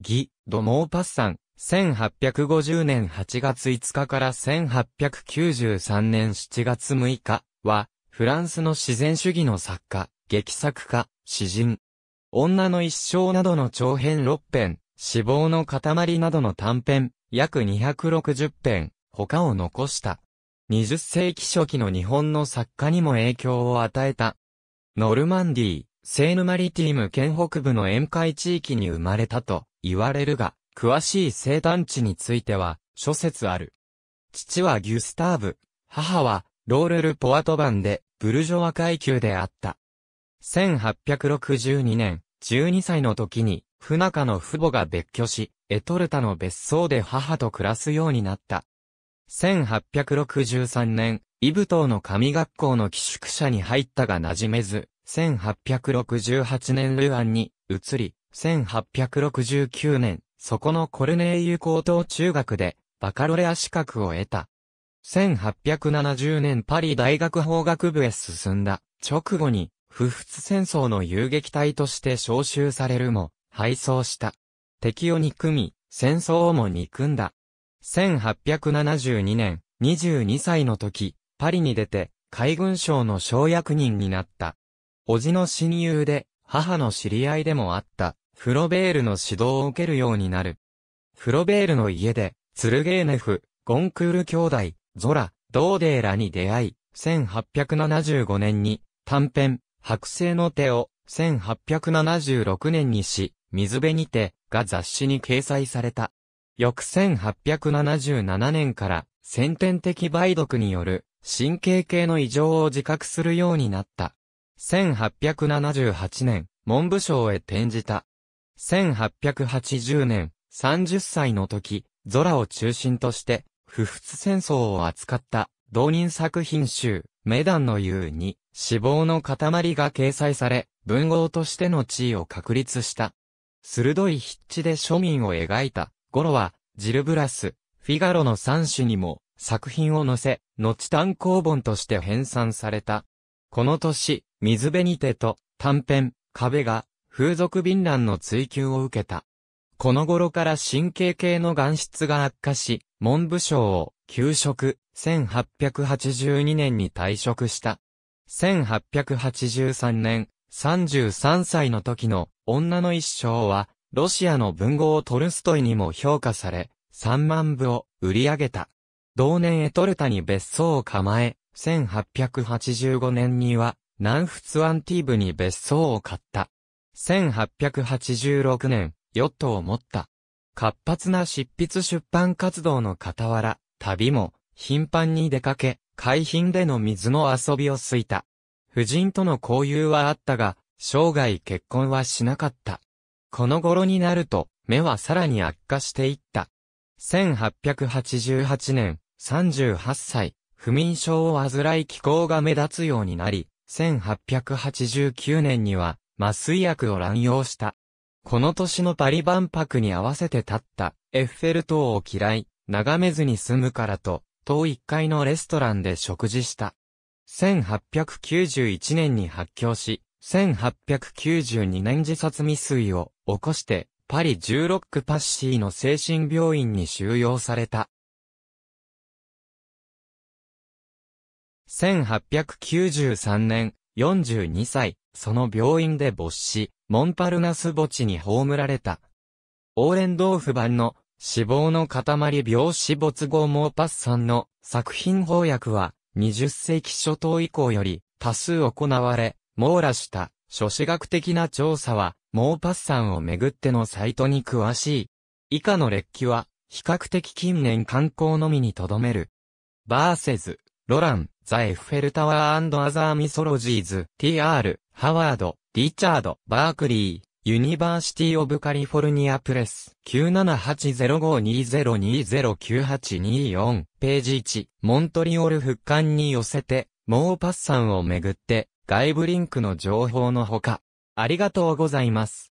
ギ・ド・モーパッサン、1850年8月5日から1893年7月6日は、フランスの自然主義の作家、劇作家、詩人。女の一生などの長編6編、死亡の塊などの短編、約260編、他を残した。20世紀初期の日本の作家にも影響を与えた。ノルマンディー、セーヌマリティム県北部の沿海地域に生まれたと言われるが、詳しい生誕地については諸説ある。父はギュスターブ、母はローレル・ポアトバンでブルジョワ階級であった。1862年、12歳の時に、不仲の父母が別居し、エトルタの別荘で母と暮らすようになった。1863年、イブ島の神学校の寄宿舎に入ったが馴染めず、1868年ルアンに移り、1869年、そこのコルネーユ高等中学でバカロレア資格を得た。1870年パリ大学法学部へ進んだ直後に、不仏戦争の遊撃隊として招集されるも、敗走した。敵を憎み、戦争をも憎んだ。1872年、22歳の時、パリに出て、海軍省の省役人になった。叔父の親友で、母の知り合いでもあった、フロベールの指導を受けるようになる。フロベールの家で、ツルゲーネフ、ゴンクール兄弟、ゾラ、ドーデーらに出会い、1875年に、短編、白星の手を、1876年にし、水辺にて、が雑誌に掲載された。翌1877年から、先天的梅毒による、神経系の異常を自覚するようになった。1878年、文部省へ転じた。1880年、30歳の時、ゾラを中心として、不仏戦争を扱った同人作品集、メダンの言うに、死亡の塊が掲載され、文豪としての地位を確立した。鋭い筆致で庶民を描いた、ゴロは、ジルブラス、フィガロの三種にも、作品を載せ、後単行本として編纂された。この年、水辺にてと短編、壁が風俗便覧の追求を受けた。この頃から神経系の眼質が悪化し、文部省を休職、1882年に退職した。1883年、33歳の時の女の一生は、ロシアの文豪トルストイにも評価され、3万部を売り上げた。同年エトルタに別荘を構え、1885年には南仏アンティーブに別荘を買った。1886年、ヨットを持った。活発な執筆出版活動の傍ら、旅も頻繁に出かけ、海浜での水の遊びをすいた。夫人との交友はあったが、生涯結婚はしなかった。この頃になると、目はさらに悪化していった。1888年、38歳、不眠症を患い気候が目立つようになり、1889年には麻酔薬を乱用した。この年のパリ万博に合わせて立ったエッフェル塔を嫌い、眺めずに済むからと、塔1階のレストランで食事した。1891年に発狂し、1892年自殺未遂を起こして、パリ16区パッシーの精神病院に収容された。1893年、42歳、その病院で没死、モンパルナス墓地に葬られた。オーレンドーフ版の死亡の塊病死没後モーパッサンの作品翻訳は20世紀初頭以降より多数行われ、網羅した諸子学的な調査はモーパッサンをめぐってのサイトに詳しい。以下の列記は比較的近年観光のみにとどめる。バーセズ、ロラン、ザ・エッフェルタワーアザー・ミソロジーズ、T.R., ハワード、リチャード、バークリー、ユニバーシティ・オブ・カリフォルニア・プレス、9780520209824、ページ1、モントリオル復刊に寄せて、モーパッサンをめぐって、外部リンクの情報のほか、ありがとうございます。